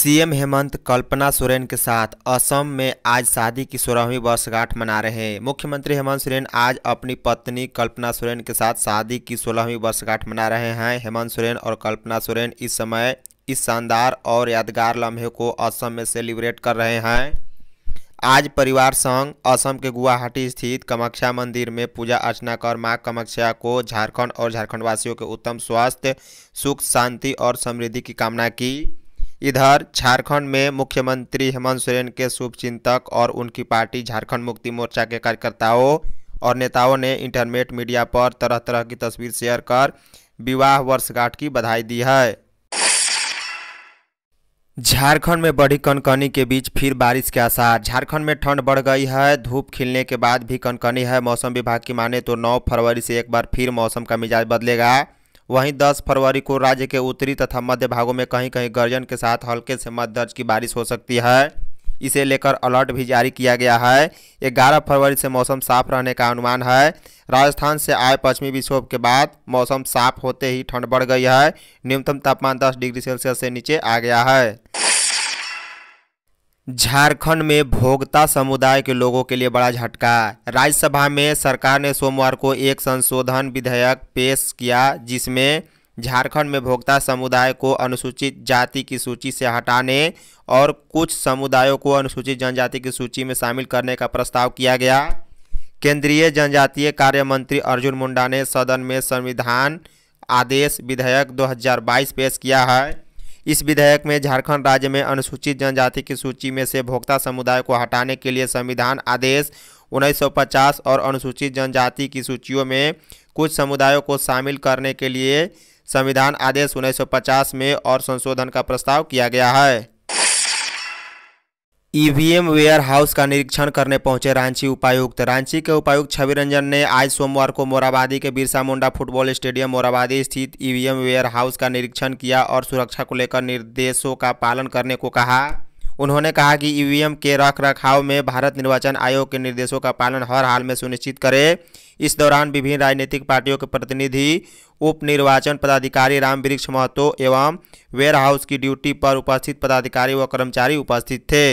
CM Hemant कल्पना सोरेन के साथ असम में आज शादी की सोलहवीं वर्षगांठ मना रहे हैं मुख्यमंत्री हेमंत सोरेन आज अपनी पत्नी कल्पना सोरेन के साथ शादी की सोलहवीं वर्षगांठ मना रहे हैं हेमंत सोरेन और कल्पना सोरेन इस समय इस शानदार और यादगार लम्हे को असम में सेलिब्रेट कर रहे हैं आज परिवार संग असम के गुवाहाटी स्थित कामाख्या मंदिर में पूजा अर्चना कर माँ कामाख्या को झारखंड और झारखंडवासियों के उत्तम स्वास्थ्य सुख शांति और समृद्धि की कामना की इधर झारखंड में मुख्यमंत्री हेमंत सोरेन के शुभचिंतक और उनकी पार्टी झारखंड मुक्ति मोर्चा के कार्यकर्ताओं और नेताओं ने इंटरनेट मीडिया पर तरह तरह की तस्वीर शेयर कर विवाह वर्षगांठ की बधाई दी है झारखंड में बढ़ी कनकनी के बीच फिर बारिश के आसार झारखंड में ठंड बढ़ गई है धूप खिलने के बाद भी कनकनी है मौसम विभाग की माने तो 9 फरवरी से एक बार फिर मौसम का मिजाज बदलेगा वहीं 10 फरवरी को राज्य के उत्तरी तथा मध्य भागों में कहीं कहीं गर्जन के साथ हल्के से मध्य दर्ज की बारिश हो सकती है इसे लेकर अलर्ट भी जारी किया गया है 11 फरवरी से मौसम साफ रहने का अनुमान है राजस्थान से आए पश्चिमी विक्षोभ के बाद मौसम साफ होते ही ठंड बढ़ गई है न्यूनतम तापमान 10 डिग्री सेल्सियस से नीचे आ गया है झारखंड में भोगता समुदाय के लोगों के लिए बड़ा झटका राज्यसभा में सरकार ने सोमवार को एक संशोधन विधेयक पेश किया जिसमें झारखंड में भोक्ता समुदाय को अनुसूचित जाति की सूची से हटाने और कुछ समुदायों को अनुसूचित जनजाति की सूची में शामिल करने का प्रस्ताव किया गया केंद्रीय जनजातीय कार्य मंत्री अर्जुन मुंडा ने सदन में संविधान आदेश विधेयक 2022 पेश किया है इस विधेयक में झारखंड राज्य में अनुसूचित जनजाति की सूची में से भोक्ता समुदाय को हटाने के लिए संविधान आदेश 1950 और अनुसूचित जनजाति की सूचियों में कुछ समुदायों को शामिल करने के लिए संविधान आदेश 1950 में और संशोधन का प्रस्ताव किया गया है ईवीएम वेयर हाउस का निरीक्षण करने पहुंचे रांची उपायुक्त रांची के उपायुक्त छवि रंजन ने आज सोमवार को मोराबादी के बिरसा मुंडा फुटबॉल स्टेडियम मोराबादी स्थित ईवीएम वेयर हाउस का निरीक्षण किया और सुरक्षा को लेकर निर्देशों का पालन करने को कहा उन्होंने कहा कि ईवीएम के रख रखाव में भारत निर्वाचन आयोग के निर्देशों का पालन हर हाल में सुनिश्चित करे इस दौरान विभिन्न राजनीतिक पार्टियों के प्रतिनिधि उप निर्वाचन पदाधिकारी राम वृक्ष महतो एवं वेयर हाउस की ड्यूटी पर उपस्थित पदाधिकारी व कर्मचारी उपस्थित थे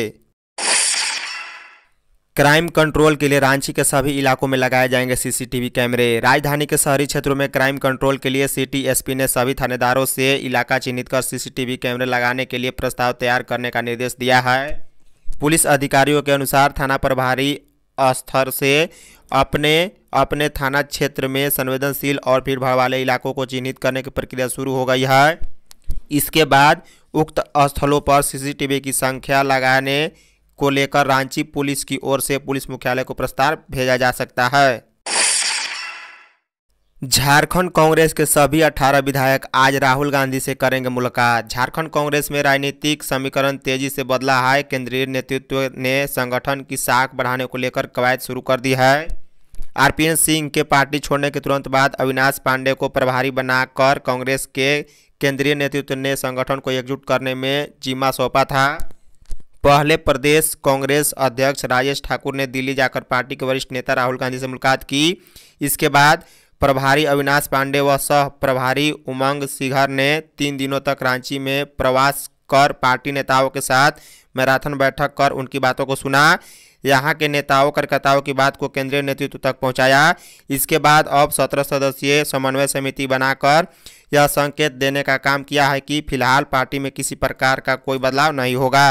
क्राइम कंट्रोल के लिए रांची के सभी इलाकों में लगाए जाएंगे सीसीटीवी कैमरे राजधानी के शहरी क्षेत्रों में क्राइम कंट्रोल के लिए सिटी एसपी ने सभी थानेदारों से इलाका चिन्हित कर सीसीटीवी कैमरे लगाने के लिए प्रस्ताव तैयार करने का निर्देश दिया है पुलिस अधिकारियों के अनुसार थाना प्रभारी स्तर से अपने अपने थाना क्षेत्र में संवेदनशील और भीड़भाड़ वाले इलाकों को चिन्हित करने की प्रक्रिया शुरू हो गई है इसके बाद उक्त स्थलों पर सीसीटीवी की संख्या लगाने को लेकर रांची पुलिस की ओर से पुलिस मुख्यालय को प्रस्ताव भेजा जा सकता है झारखंड कांग्रेस के सभी 18 विधायक आज राहुल गांधी से करेंगे मुलाकात झारखंड कांग्रेस में राजनीतिक समीकरण तेजी से बदला है केंद्रीय नेतृत्व ने संगठन की साख बढ़ाने को लेकर कवायद शुरू कर दी है आरपीएन सिंह के पार्टी छोड़ने के तुरंत बाद अविनाश पांडे को प्रभारी बनाकर कांग्रेस के केंद्रीय नेतृत्व ने संगठन को एकजुट करने में जिम्मा सौंपा था पहले प्रदेश कांग्रेस अध्यक्ष राजेश ठाकुर ने दिल्ली जाकर पार्टी के वरिष्ठ नेता राहुल गांधी से मुलाकात की इसके बाद प्रभारी अविनाश पांडे व सह प्रभारी उमंग सिघर ने तीन दिनों तक रांची में प्रवास कर पार्टी नेताओं के साथ मैराथन बैठक कर उनकी बातों को सुना यहाँ के नेताओं कार्यकर्ताओं की बात को केंद्रीय नेतृत्व तक पहुँचाया इसके बाद अब सत्रह सदस्यीय समन्वय समिति बनाकर यह संकेत देने का काम किया है कि फिलहाल पार्टी में किसी प्रकार का कोई बदलाव नहीं होगा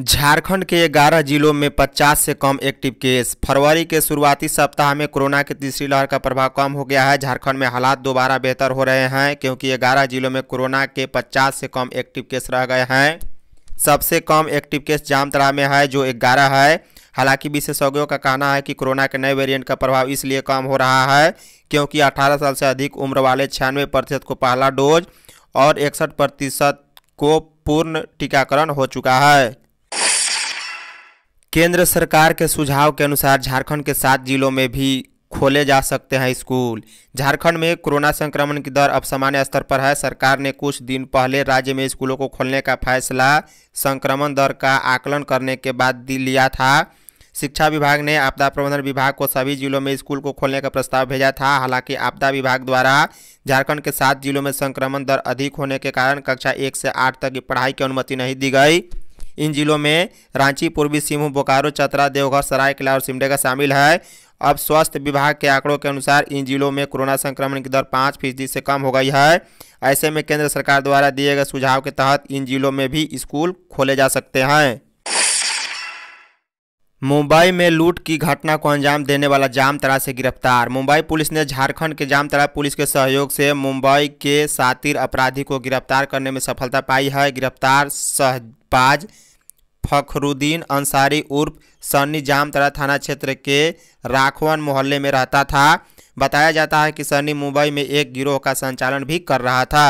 झारखंड के 11 जिलों में 50 से कम एक्टिव केस फरवरी के शुरुआती सप्ताह में कोरोना की तीसरी लहर का प्रभाव कम हो गया है झारखंड में हालात दोबारा बेहतर हो रहे हैं क्योंकि 11 जिलों में कोरोना के 50 से कम एक्टिव केस रह गए हैं सबसे कम एक्टिव केस जामतड़ा में है जो 11 है हालांकि विशेषज्ञों का कहना है कि कोरोना के नए वेरिएंट का प्रभाव इसलिए कम हो रहा है क्योंकि 18 साल से अधिक उम्र वाले छियानवे प्रतिशत को पहला डोज और इकसठ प्रतिशत को पूर्ण टीकाकरण हो चुका है केंद्र सरकार के सुझाव के अनुसार झारखंड के सात जिलों में भी खोले जा सकते हैं स्कूल झारखंड में कोरोना संक्रमण की दर अब सामान्य स्तर पर है सरकार ने कुछ दिन पहले राज्य में स्कूलों को खोलने का फैसला संक्रमण दर का आकलन करने के बाद लिया था शिक्षा विभाग ने आपदा प्रबंधन विभाग को सभी जिलों में स्कूल को खोलने का प्रस्ताव भेजा था हालांकि आपदा विभाग द्वारा झारखंड के सात जिलों में संक्रमण दर अधिक होने के कारण कक्षा एक से आठ तक की पढ़ाई की अनुमति नहीं दी गई इन जिलों में रांची पूर्वी सिंहभूम बोकारो चतरा देवघर सरायकला और सिमडेगा शामिल है अब स्वास्थ्य विभाग के आंकड़ों के अनुसार इन जिलों में कोरोना संक्रमण की दर पाँच फीसदी से कम हो गई है ऐसे में केंद्र सरकार द्वारा दिए गए सुझाव के तहत इन जिलों में भी स्कूल खोले जा सकते हैं मुंबई में लूट की घटना को अंजाम देने वाला जामतरा से गिरफ्तार मुंबई पुलिस ने झारखंड के जामतरा पुलिस के सहयोग से मुंबई के सातिर अपराधी को गिरफ्तार करने में सफलता पाई है गिरफ्तार सहबाज फखरुद्दीन अंसारी उर्फ सन्नी जामतरा थाना क्षेत्र के राखवन मोहल्ले में रहता था बताया जाता है कि सन्नी मुंबई में एक गिरोह का संचालन भी कर रहा था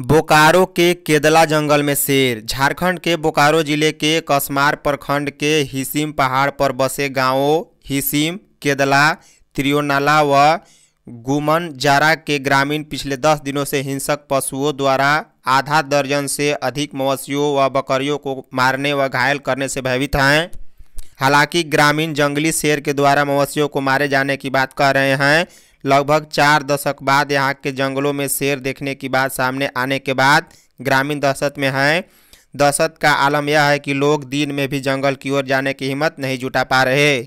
बोकारो के केदला जंगल में शेर झारखंड के बोकारो जिले के कसमार प्रखंड के हिसिम पहाड़ पर बसे गांवों हिसीम केदला त्रियोनाला व गुमन जारा के ग्रामीण पिछले दस दिनों से हिंसक पशुओं द्वारा आधा दर्जन से अधिक मवेशियों व बकरियों को मारने व घायल करने से भयभीत हैं हालांकि ग्रामीण जंगली शेर के द्वारा मवेशियों को मारे जाने की बात कह रहे हैं लगभग चार दशक बाद यहाँ के जंगलों में शेर देखने की बात सामने आने के बाद ग्रामीण दहशत में है दहशत का आलम यह है कि लोग दिन में भी जंगल की ओर जाने की हिम्मत नहीं जुटा पा रहे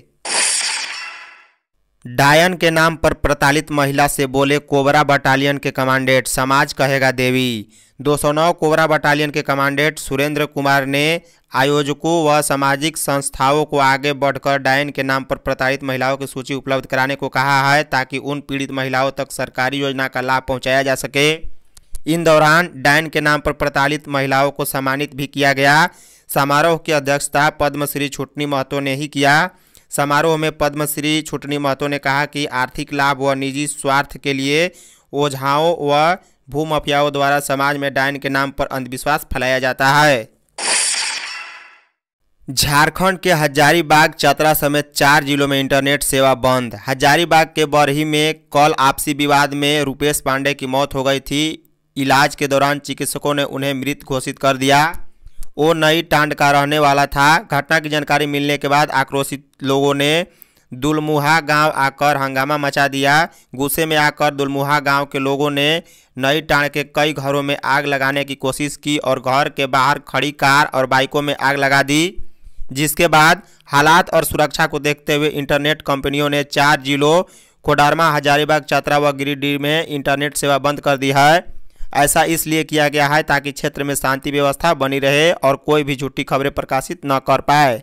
डायन के नाम पर प्रताड़ित महिला से बोले कोबरा बटालियन के कमांडेंट समाज कहेगा देवी 209 कोबरा बटालियन के कमांडेंट सुरेंद्र कुमार ने आयोजकों व सामाजिक संस्थाओं को आगे बढ़कर डायन के नाम पर प्रताड़ित महिलाओं की सूची उपलब्ध कराने को कहा है ताकि उन पीड़ित महिलाओं तक सरकारी योजना का लाभ पहुंचाया जा सके इन दौरान डायन के नाम पर प्रताड़ित महिलाओं को सम्मानित भी किया गया समारोह की अध्यक्षता पद्मश्री छुटनी महतो ने ही किया समारोह में पद्मश्री छुटनी महतो ने कहा कि आर्थिक लाभ व निजी स्वार्थ के लिए ओझाओं व भूमाफियाओं द्वारा समाज में डायन के नाम पर अंधविश्वास फैलाया जाता है झारखंड के हजारीबाग चतरा समेत चार जिलों में इंटरनेट सेवा बंद हजारीबाग के बरही में कल आपसी विवाद में रुपेश पांडे की मौत हो गई थी इलाज के दौरान चिकित्सकों ने उन्हें मृत घोषित कर दिया वो नई टांड का रहने वाला था घटना की जानकारी मिलने के बाद आक्रोशित लोगों ने दुलमुहा गांव आकर हंगामा मचा दिया गुस्से में आकर दुलमुहा गांव के लोगों ने नई टाँड के कई घरों में आग लगाने की कोशिश की और घर के बाहर खड़ी कार और बाइकों में आग लगा दी जिसके बाद हालात और सुरक्षा को देखते हुए इंटरनेट कंपनियों ने चार जिलों कोडरमा हजारीबाग चतरा व गिरिडीह में इंटरनेट सेवा बंद कर दी है ऐसा इसलिए किया गया है ताकि क्षेत्र में शांति व्यवस्था बनी रहे और कोई भी झूठी खबरें प्रकाशित न कर पाए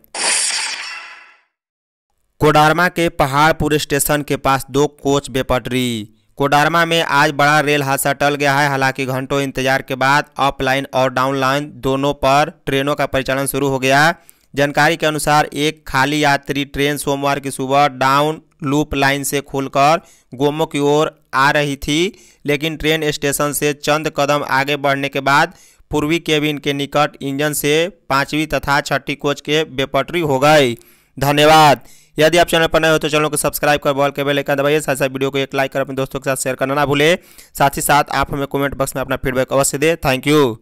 कोडारमा के पहाड़पुर स्टेशन के पास दो कोच बेपटरी कोडारमा में आज बड़ा रेल हादसा टल गया है हालांकि घंटों इंतजार के बाद अपलाइन और डाउनलाइन दोनों पर ट्रेनों का परिचालन शुरू हो गया जानकारी के अनुसार एक खाली यात्री ट्रेन सोमवार की सुबह डाउन लूप लाइन से खुलकर गोमो की ओर आ रही थी लेकिन ट्रेन स्टेशन से चंद कदम आगे बढ़ने के बाद पूर्वी केबिन के निकट इंजन से पांचवी तथा छठी कोच के बेपटरी हो गई धन्यवाद यदि आप चैनल पर नए हो तो चैनल को सब्सक्राइब कर बॉल के बेल आइकन दबाइए साथ साथ वीडियो को एक लाइक कर अपने दोस्तों के साथ शेयर करना ना भूले साथ ही साथ आप हमें कमेंट बॉक्स में अपना फीडबैक अवश्य दें थैंक यू